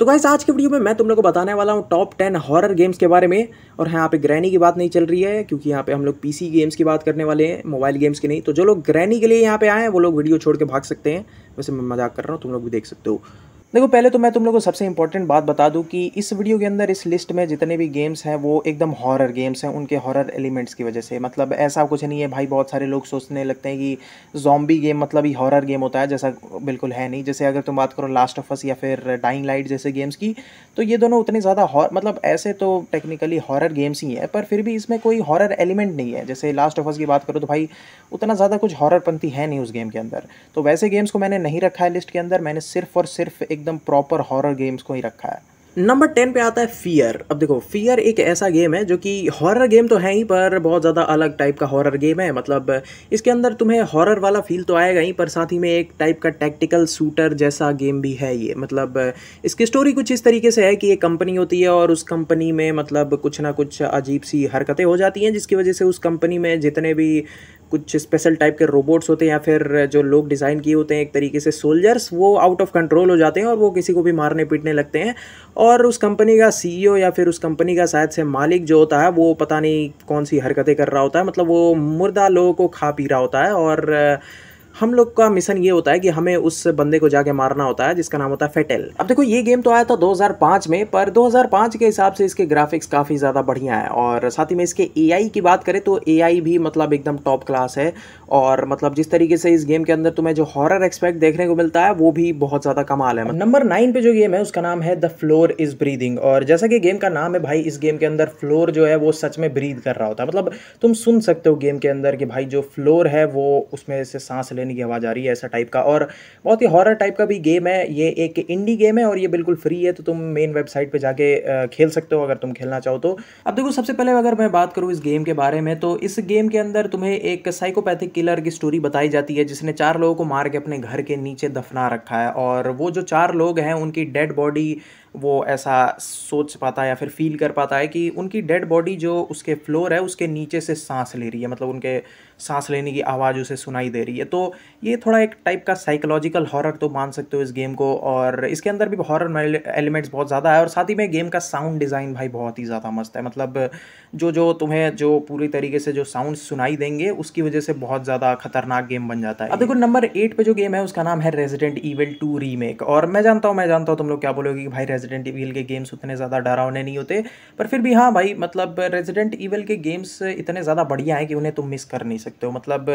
तो गाइस आज के वीडियो में मैं तुम लोग को बताने वाला हूँ टॉप टेन हॉरर गेम्स के बारे में और हाँ, यहाँ पे ग्रैनी की बात नहीं चल रही है क्योंकि यहाँ पे हम लोग पीसी गेम्स की बात करने वाले हैं मोबाइल गेम्स की नहीं तो जो लोग ग्रैनी के लिए यहाँ पे आए हैं वो लोग वीडियो छोड़ के भाग सकते हैं वैसे मैं मजाक कर रहा हूँ तुम लोग भी देख सकते हो देखो पहले तो मैं तुम लोगों को सबसे इंपॉर्टेंट बात बता दूं कि इस वीडियो के अंदर इस लिस्ट में जितने भी गेम्स हैं वो एकदम हॉरर गेम्स हैं उनके हॉरर एलिमेंट्स की वजह से मतलब ऐसा कुछ नहीं है भाई बहुत सारे लोग सोचने लगते हैं कि जॉम्बी गेम मतलब ही हॉरर गेम होता है जैसा बिल्कुल है नहीं जैसे अगर तुम बात करो लास्ट ऑफ अस या फिर डाइंग लाइट जैसे गेम्स की तो ये दोनों उतने ज़्यादा मतलब ऐसे तो टेक्निकली हॉरर गेम्स ही हैं पर फिर भी इसमें कोई हॉरर एलिमेंट नहीं है जैसे लास्ट ऑफ अस की बात करो तो भाई उतना ज़्यादा कुछ हॉररपंथी है नहीं उस गेम के अंदर तो वैसे गेम्स को मैंने नहीं रखा है लिस्ट के अंदर मैंने सिर्फ और सिर्फ एक एकदम प्रॉपर हॉरर गेम्स को ही रखा है नंबर टेन पे आता है फियर अब देखो फियर एक ऐसा गेम है जो कि हॉरर गेम तो है ही पर बहुत ज़्यादा अलग टाइप का हॉरर गेम है मतलब इसके अंदर तुम्हें हॉरर वाला फील तो आएगा ही पर साथ ही में एक टाइप का टैक्टिकल शूटर जैसा गेम भी है ये मतलब इसकी स्टोरी कुछ इस तरीके से है कि एक कंपनी होती है और उस कंपनी में मतलब कुछ ना कुछ अजीब सी हरकतें हो जाती हैं जिसकी वजह से उस कंपनी में जितने भी कुछ स्पेशल टाइप के रोबोट्स होते हैं या फिर जो लोग डिज़ाइन किए होते हैं एक तरीके से सोल्जर्स वो आउट ऑफ कंट्रोल हो जाते हैं और वो किसी को भी मारने पीटने लगते हैं और उस कंपनी का सी या फिर उस कंपनी का शायद से मालिक जो होता है वो पता नहीं कौन सी हरकतें कर रहा होता है मतलब वो मुर्दा लोगों को खा पी रहा होता है और हम लोग का मिशन ये होता है कि हमें उस बंदे को जाके मारना होता है जिसका नाम होता है फेटेल अब देखो ये गेम तो आया था 2005 में पर 2005 के हिसाब से इसके ग्राफिक्स काफ़ी ज़्यादा बढ़िया है और साथ ही में इसके ए की बात करें तो ए भी मतलब एकदम टॉप क्लास है और मतलब जिस तरीके से इस गेम के अंदर तुम्हें जो हॉरर एक्सपेक्ट देखने को मिलता है वो भी बहुत ज़्यादा कमाल है नंबर नाइन पे जो गेम है उसका नाम है द फ्लोर इज़ ब्रीदिंग और जैसा कि गेम का नाम है भाई इस गेम के अंदर फ्लोर जो है वो सच में ब्रीद कर रहा होता है मतलब तुम सुन सकते हो गेम के अंदर कि भाई जो फ्लोर है वो उसमें से सांस लेने की आवाज़ आ रही है ऐसा टाइप का और बहुत ही हॉरर टाइप का भी गेम है ये एक इंडी गेम है और ये बिल्कुल फ्री है तो तुम मेन वेबसाइट पर जाके खेल सकते हो अगर तुम खेलना चाहो तो अब देखो सबसे पहले अगर मैं बात करूँ इस गेम के बारे में तो इस गेम के अंदर तुम्हें एक साइकोपैथिक किलर की स्टोरी बताई जाती है जिसने चार लोगों को मार के अपने घर के नीचे दफना रखा है और वो जो चार लोग हैं उनकी डेड बॉडी वो ऐसा सोच पाता है या फिर फील कर पाता है कि उनकी डेड बॉडी जो उसके फ्लोर है उसके नीचे से सांस ले रही है मतलब उनके सांस लेने की आवाज़ उसे सुनाई दे रही है तो ये थोड़ा एक टाइप का साइकोलॉजिकल हॉरर तो मान सकते हो इस गेम को और इसके अंदर भी हॉरर एलिमेंट्स बहुत ज़्यादा है और साथ ही में गेम का साउंड डिज़ाइन भाई बहुत ही ज़्यादा मस्त है मतलब जो जो तुम्हें जो पूरी तरीके से जो साउंड सुनाई देंगे उसकी वजह से बहुत ज़्यादा खतरनाक गेम बन जाता है अब देखो नंबर एट पर जो गेम है उसका नाम है रेजिडेंट ईवल टू रीमेक और मैं जानता हूँ मैं जानता हूँ तुम लोग क्या बोलोगे कि भाई रेजिडेंट ईवल के गेम्स उतने ज़्यादा डरावने नहीं होते पर फिर भी हाँ भाई मतलब रेजिडेंट ईवल के गेम्स इतने ज़्यादा बढ़िया हैं कि उन्हें तुम मिस कर नहीं सकते सकते हो मतलब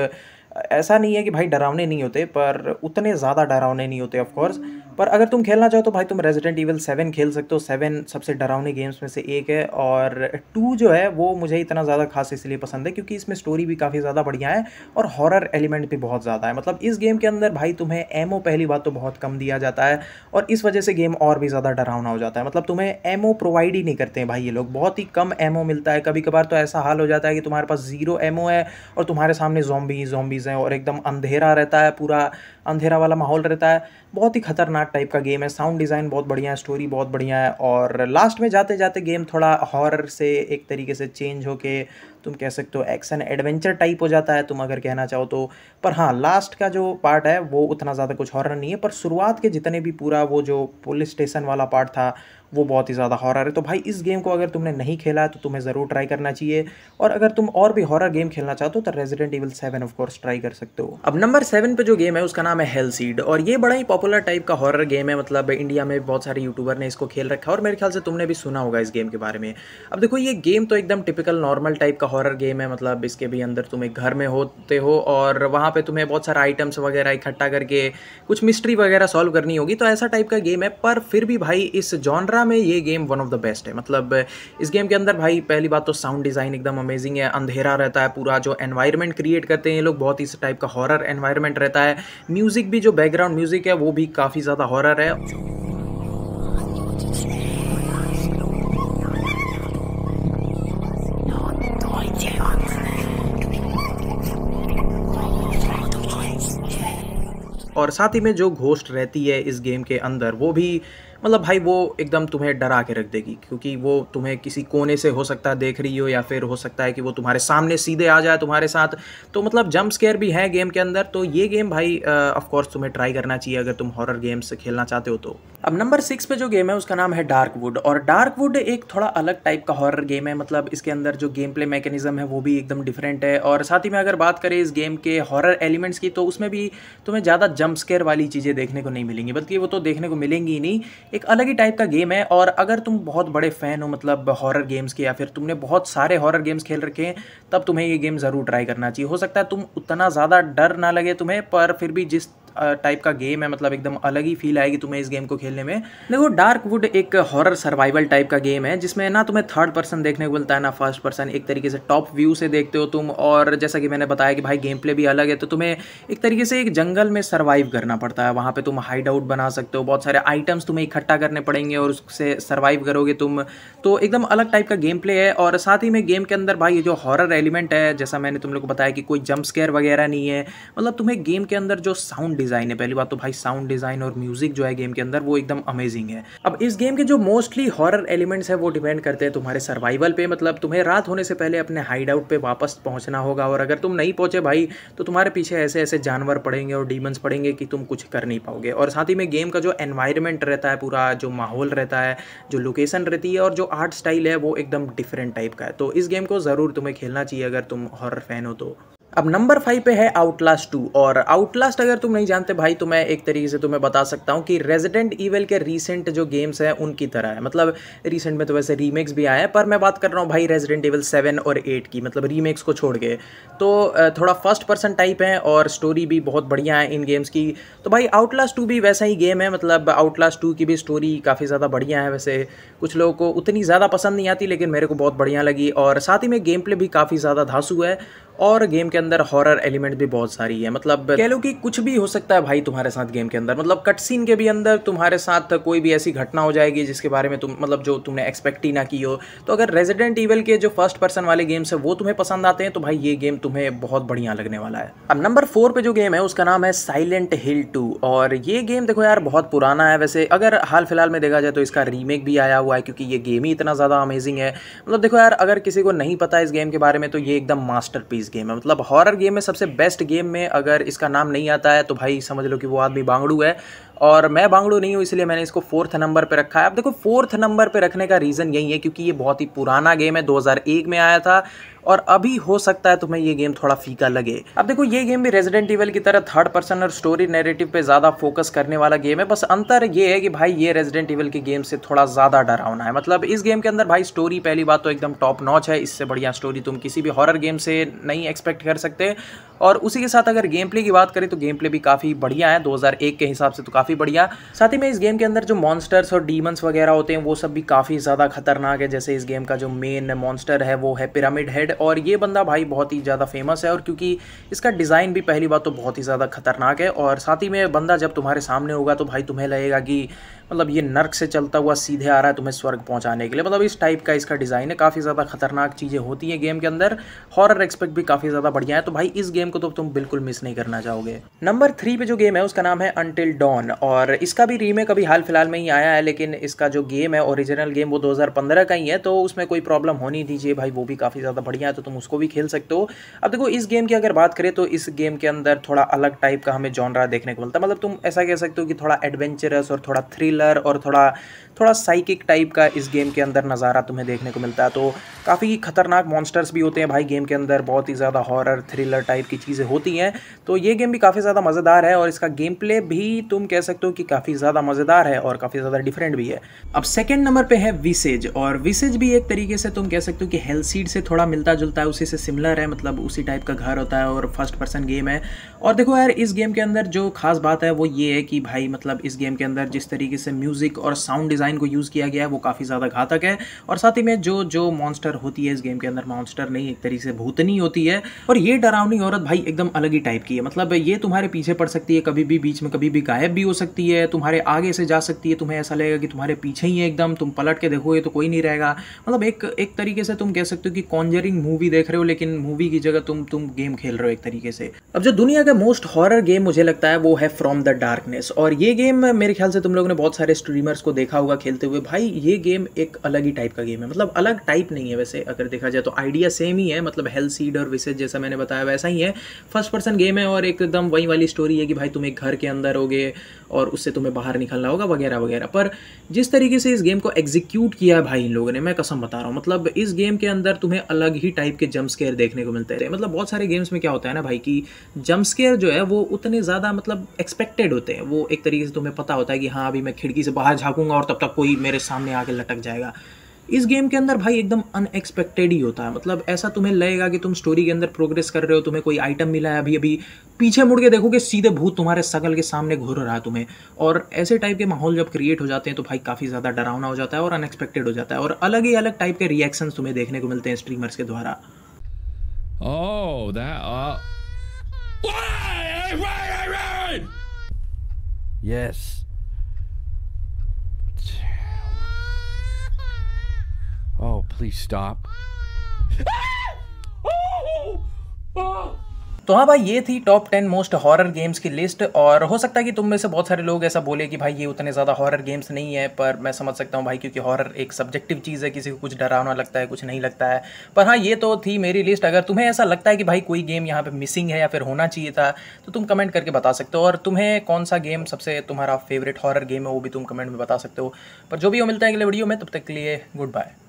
ऐसा नहीं है कि भाई डरावने नहीं होते पर उतने ज़्यादा डरावने नहीं होते ऑफकोर्स पर अगर तुम खेलना चाहो तो भाई तुम रेजिडेंट ईवल सेवन खेल सकते हो सेवन सबसे डरावने गेम्स में से एक है और टू जो है वो मुझे इतना ज़्यादा खास इसलिए पसंद है क्योंकि इसमें स्टोरी भी काफ़ी ज़्यादा बढ़िया है और हॉरर एलिमेंट भी बहुत ज़्यादा है मतलब इस गेम के अंदर भाई तुम्हें एम पहली बात तो बहुत कम दिया जाता है और इस वजह से गेम और भी ज़्यादा डरावना हो जाता है मतलब तुम्हें एम प्रोवाइड ही नहीं करते हैं भाई ये लोग बहुत ही कम एम मिलता है कभी कभार तो ऐसा हाल हो जाता है कि तुम्हारे पास ज़ीरो एम है और तुम्हारे सामने जोम्बी जोम्बीज़ हैं और एकदम अंधेरा रहता है पूरा अंधेरा वाला माहौल रहता है बहुत ही खतरनाक टाइप का गेम है साउंड डिज़ाइन बहुत बढ़िया है स्टोरी बहुत बढ़िया है और लास्ट में जाते जाते गेम थोड़ा हॉरर से एक तरीके से चेंज हो के तुम कह सकते हो एक्शन एडवेंचर टाइप हो जाता है तुम अगर कहना चाहो तो पर हाँ लास्ट का जो पार्ट है वो उतना ज़्यादा कुछ हॉरर नहीं है पर शुरुआत के जितने भी पूरा वो जो पुलिस स्टेशन वाला पार्ट था वो बहुत ही ज़्यादा हॉरर है तो भाई इस गेम को अगर तुमने नहीं खेला तो तुम्हें ज़रूर ट्राई करना चाहिए और अगर तुम और भी हॉरर गेम खेलना चाहते हो तो Resident Evil seven of course try कर सकते हो अब नंबर सेवन पर जो गेम है उसका नाम है हेल सीड और ये बड़ा ही पॉपुलर टाइप का हॉरर गेम है मतलब इंडिया में बहुत सारे यूट्यूबर ने इसको खेल रखा है और मेरे ख्याल से तुमने भी सुना होगा इस गेम के बारे में अब देखो ये गेम तो एकदम टिपिकल नॉर्मल टाइप का हॉरर गेम है मतलब इसके भी अंदर तुम एक घर में होते हो और वहाँ पर तुम्हें बहुत सारे आइटम्स वगैरह इकट्ठा करके कुछ मिस्ट्री वगैरह सॉल्व करनी होगी तो ऐसा टाइप का गेम है पर फिर भी भाई इस जॉनरा दुनिया में ये game one of the best है मतलब इस गेम के अंदर भाई पहली बात तो साउंड डिज़ाइन एकदम अमेजिंग है अंधेरा रहता है पूरा जो एनवायरनमेंट क्रिएट करते हैं ये लोग बहुत इस टाइप का हॉरर एनवायरनमेंट रहता है म्यूज़िक भी जो बैकग्राउंड म्यूज़िक है वो भी काफ़ी ज़्यादा हॉरर है और साथ ही में जो घोस्ट रहती है इस गेम के अंदर वो भी मतलब भाई वो एकदम तुम्हें डरा के रख देगी क्योंकि वो तुम्हें किसी कोने से हो सकता है देख रही हो या फिर हो सकता है कि वो तुम्हारे सामने सीधे आ जाए तुम्हारे साथ तो मतलब जंप स्केयर भी है गेम के अंदर तो ये गेम भाई ऑफकोर्स uh, तुम्हें ट्राई करना चाहिए अगर तुम हॉरर गेम्स खेलना चाहते हो तो अब नंबर सिक्स पे जो गेम है उसका नाम है डार्क वुड और डार्क वुड एक थोड़ा अलग टाइप का हॉरर गेम है मतलब इसके अंदर जो गेम प्ले मैकेनिज्म है वो भी एकदम डिफरेंट है और साथ ही में अगर बात करें इस गेम के हॉरर एलिमेंट्स की तो उसमें भी तुम्हें ज़्यादा जंप स्केयर वाली चीज़ें देखने को नहीं मिलेंगी बल्कि वो तो देखने को मिलेंगी ही नहीं एक अलग ही टाइप का गेम है और अगर तुम बहुत बड़े फ़ैन हो मतलब हॉरर गेम्स के या फिर तुमने बहुत सारे हॉरर गेम्स खेल रखे हैं तब तुम्हें ये गेम ज़रूर ट्राई करना चाहिए हो सकता है तुम उतना ज़्यादा डर ना लगे तुम्हें पर फिर भी जिस टाइप का गेम है मतलब एकदम अलग ही फील आएगी तुम्हें इस गेम को खेलने में देखो डार्क वुड एक हॉरर सर्वाइवल टाइप का गेम है जिसमें ना तुम्हें थर्ड पर्सन देखने को मिलता है ना फर्स्ट पर्सन एक तरीके से टॉप व्यू से देखते हो तुम और जैसा कि मैंने बताया कि भाई गेम प्ले भी अलग है तो तुम्हें एक तरीके से एक जंगल में सर्वाइव करना पड़ता है वहाँ पर तुम हाइड आउट बना सकते हो बहुत सारे आइटम्स तुम्हें इकट्ठा करने पड़ेंगे और उससे सर्वाइव करोगे तुम तो एकदम अलग टाइप का गेम प्ले है और साथ ही में गेम के अंदर भाई ये जो हॉरर एलिमेंट है जैसा मैंने तुम लोग को बताया कि कोई जंप स्केयर वगैरह नहीं है मतलब तुम्हें गेम के अंदर जो साउंड डिज़ाइन है पहली बात तो भाई साउंड डिज़ाइन और म्यूज़िक जो है गेम के अंदर वो एकदम अमेजिंग है अब इस गेम के जो मोस्टली हॉरर एलिमेंट्स है वो डिपेंड करते हैं तुम्हारे सर्वाइवल पे मतलब तुम्हें रात होने से पहले अपने हाइड आउट पर वापस पहुँचना होगा और अगर तुम नहीं पहुँचे भाई तो तुम्हारे पीछे ऐसे ऐसे जानवर पड़ेंगे और डीमंस पड़ेंगे कि तुम कुछ कर नहीं पाओगे और साथ ही में गेम का जो एनवायरमेंट रहता है पूरा जो माहौल रहता है जो लोकेशन रहती है और जो आर्ट स्टाइल है वो एकदम डिफरेंट टाइप का है तो इस गेम को ज़रूर तुम्हें खेलना चाहिए अगर तुम हॉरर फैन हो तो अब नंबर फाइव पे है आउटलास्ट टू और आउटलास्ट अगर तुम नहीं जानते भाई तो मैं एक तरीके से तुम्हें बता सकता हूँ कि रेजिडेंट ईवेल के रीसेंट जो गेम्स हैं उनकी तरह है मतलब रीसेंट में तो वैसे रीमेक्स भी आए हैं पर मैं बात कर रहा हूँ भाई रेजिडेंट ईवल सेवन और एट की मतलब रीमेक्स को छोड़ के तो थोड़ा फर्स्ट पर्सन टाइप है और स्टोरी भी बहुत बढ़िया है इन गेम्स की तो भाई आउटलास्ट टू भी वैसा ही गेम है मतलब आउटलास्ट टू की भी स्टोरी काफ़ी ज़्यादा बढ़िया है वैसे कुछ लोगों को उतनी ज़्यादा पसंद नहीं आती लेकिन मेरे को बहुत बढ़िया लगी और साथ ही में गेम प्ले भी काफ़ी ज़्यादा धासु है और गेम के अंदर हॉरर एलिमेंट भी बहुत सारी है मतलब कह लो कि कुछ भी हो सकता है भाई तुम्हारे साथ गेम के अंदर मतलब कट सीन के भी अंदर तुम्हारे साथ कोई भी ऐसी घटना हो जाएगी जिसके बारे में तुम मतलब जो तुमने एक्सपेक्ट ही ना की हो तो अगर रेजिडेंट ईवल के जो फर्स्ट पर्सन वाले गेम्स है वो तुम्हें पसंद आते हैं तो भाई ये गेम तुम्हें बहुत बढ़िया लगने वाला है अब नंबर फोर पे जो गेम है उसका नाम है साइलेंट हिल टू और ये गेम देखो यार बहुत पुराना है वैसे अगर हाल फिलहाल में देखा जाए तो इसका रीमेक भी आया हुआ है क्योंकि ये गेम ही इतना ज़्यादा अमेजिंग है मतलब देखो यार अगर किसी को नहीं पता इस गेम के बारे में तो ये एकदम मास्टर इस गेम में मतलब हॉरर गेम में सबसे बेस्ट गेम में अगर इसका नाम नहीं आता है तो भाई समझ लो कि वो आदमी बांगड़ू है और मैं बांगड़ू नहीं हूँ इसलिए मैंने इसको फोर्थ नंबर पर रखा है अब देखो फोर्थ नंबर पर रखने का रीज़न यही है क्योंकि ये बहुत ही पुराना गेम है 2001 में आया था और अभी हो सकता है तुम्हें ये गेम थोड़ा फीका लगे अब देखो ये गेम भी रेजिडेंट इवल की तरह थर्ड पर्सन और स्टोरी नेरेटिव पे ज़्यादा फोकस करने वाला गेम है बस अंतर ये है कि भाई ये रेजिडेंट इवल के गेम से थोड़ा ज़्यादा डरावना है मतलब इस गेम के अंदर भाई स्टोरी पहली बात तो एकदम टॉप नॉच है इससे बढ़िया स्टोरी तुम किसी भी हॉर गेम से नहीं एक्सपेक्ट कर सकते और उसी के साथ अगर गेम प्ले की बात करें तो गेम प्ले भी काफ़ी बढ़िया है दो के हिसाब से तो काफ़ी काफ़ी बढ़िया साथ ही में इस गेम के अंदर जो मॉन्स्टर्स और डीमंस वगैरह होते हैं वो सब भी काफ़ी ज़्यादा खतरनाक है जैसे इस गेम का जो मेन मॉन्स्टर है वो है पिरामिड हेड और ये बंदा भाई बहुत ही ज़्यादा फेमस है और क्योंकि इसका डिज़ाइन भी पहली बात तो बहुत ही ज़्यादा खतरनाक है और साथ ही में बंदा जब तुम्हारे सामने होगा तो भाई तुम्हें लगेगा कि मतलब ये नर्क से चलता हुआ सीधे आ रहा है तुम्हें स्वर्ग पहुंचाने के लिए मतलब इस टाइप का इसका डिज़ाइन है काफ़ी ज़्यादा खतरनाक चीज़ें होती हैं गेम के अंदर हॉरर एक्सपेक्ट भी काफ़ी ज़्यादा बढ़िया है तो भाई इस गेम को तो तुम बिल्कुल मिस नहीं करना चाहोगे नंबर थ्री पे जो गेम है उसका नाम है अनटिल डॉन और इसका भी रीमेक अभी हाल फिलहाल में ही आया है लेकिन इसका जो गेम है ओरिजिनल गेम वो दो का ही है तो उसमें कोई प्रॉब्लम होनी दीजिए भाई वो भी काफ़ी ज़्यादा बढ़िया है तो तुम उसको भी खेल सकते हो अब देखो इस गेम की अगर बात करें तो इस गेम के अंदर थोड़ा अलग टाइप का हमें जॉनरा देखने को मिलता है मतलब तुम ऐसा कह सकते हो कि थोड़ा एडवेंचरस और थोड़ा थ्रिल पिलर और थोड़ा थोड़ा साइकिक टाइप का इस गेम के अंदर नज़ारा तुम्हें देखने को मिलता है तो काफ़ी खतरनाक मॉन्स्टर्स भी होते हैं भाई गेम के अंदर बहुत ही ज़्यादा हॉरर थ्रिलर टाइप की चीज़ें होती हैं तो ये गेम भी काफ़ी ज़्यादा मज़ेदार है और इसका गेम प्ले भी तुम कह सकते हो कि काफ़ी ज़्यादा मज़ेदार है और काफ़ी ज़्यादा डिफरेंट भी है अब सेकेंड नंबर पर है विसेज और विसेज भी एक तरीके से तुम कह सकते हो कि हेल्थ सीड से थोड़ा मिलता जुलता है उसी से सिमिलर है मतलब उसी टाइप का घर होता है और फर्स्ट पर्सन गेम है और देखो यार इस गेम के अंदर जो खास बात है वो ये है कि भाई मतलब इस गेम के अंदर जिस तरीके से म्यूज़िक और साउंड डिज़ाइन डिज़ाइन को यूज़ किया गया है वो काफ़ी ज़्यादा घातक है और साथ ही में जो जो मॉन्स्टर होती है इस गेम के अंदर मॉन्स्टर नहीं एक तरीके से भूतनी होती है और ये डरावनी औरत भाई एकदम अलग ही टाइप की है मतलब ये तुम्हारे पीछे पड़ सकती है कभी भी बीच में कभी भी गायब भी हो सकती है तुम्हारे आगे से जा सकती है तुम्हें ऐसा लगेगा कि तुम्हारे पीछे ही है एकदम तुम पलट के देखोगे तो कोई नहीं रहेगा मतलब एक एक तरीके से तुम कह सकते हो कि कॉन्जरिंग मूवी देख रहे हो लेकिन मूवी की जगह तुम तुम गेम खेल रहे हो एक तरीके से अब जो दुनिया का मोस्ट हॉरर गेम मुझे लगता है वो है फ्रॉम द डार्कनेस और ये गेम मेरे ख्याल से तुम लोगों ने बहुत सारे स्ट्रीमर्स को देखा होगा होगा खेलते हुए भाई ये गेम एक अलग ही टाइप का गेम है मतलब अलग टाइप नहीं है वैसे अगर देखा जाए तो आइडिया सेम ही है मतलब हेल्थ सीड और विसेज जैसा मैंने बताया वैसा ही है फर्स्ट पर्सन गेम है और एकदम वही वाली स्टोरी है कि भाई तुम एक घर के अंदर होगे और उससे तुम्हें बाहर निकलना होगा वगैरह वगैरह पर जिस तरीके से इस गेम को एग्जीक्यूट किया है भाई इन लोगों ने मैं कसम बता रहा हूँ मतलब इस गेम के अंदर तुम्हें अलग ही टाइप के जम्प स्केयर देखने को मिलते रहे मतलब बहुत सारे गेम्स में क्या होता है ना भाई कि जम्प स्केयर जो है वो उतने ज़्यादा मतलब एक्सपेक्टेड होते हैं वो एक तरीके से तुम्हें पता होता है कि हाँ अभी मैं खिड़की से बाहर झाँकूंगा और तब तक का कोई मेरे सामने आके लटक जाएगा इस गेम के अंदर भाई एकदम अनएक्सपेक्टेड ही होता है मतलब ऐसा तुम्हें लगेगा कि तुम स्टोरी के अंदर प्रोग्रेस कर रहे हो तुम्हें कोई आइटम मिला है अभी अभी पीछे मुड़ के देखोगे सीधे भूत तुम्हारे सगल के सामने घूर रहा है तुम्हें और ऐसे टाइप के माहौल जब क्रिएट हो जाते हैं तो भाई काफ़ी ज़्यादा डरावना हो जाता है और अनएक्सपेक्टेड हो जाता है और अलग ही अलग टाइप के रिएक्शन तुम्हें देखने को मिलते हैं स्ट्रीमर्स के द्वारा oh, uh, Yes. please stop? तो हाँ भाई ये थी top ten most horror games की लिस्ट और हो सकता है कि तुम में से बहुत सारे लोग ऐसा बोले कि भाई ये उतने ज़्यादा हॉरर गेम्स नहीं है पर मैं समझ सकता हूँ भाई क्योंकि हॉरर एक सब्जेक्टिव चीज़ है किसी को कुछ डरावना लगता है कुछ नहीं लगता है पर हाँ ये तो थी मेरी लिस्ट अगर तुम्हें ऐसा लगता है कि भाई कोई गेम यहाँ पर मिसिंग है या फिर होना चाहिए था तो तुम कमेंट करके बता सकते हो और तुम्हें कौन सा गेम सबसे तुम्हारा फेवरेट हॉरर गेम है वो भी तुम कमेंट में बता सकते हो पर जो भी हो मिलता है अगले वीडियो में तब तक के लिए गुड बाय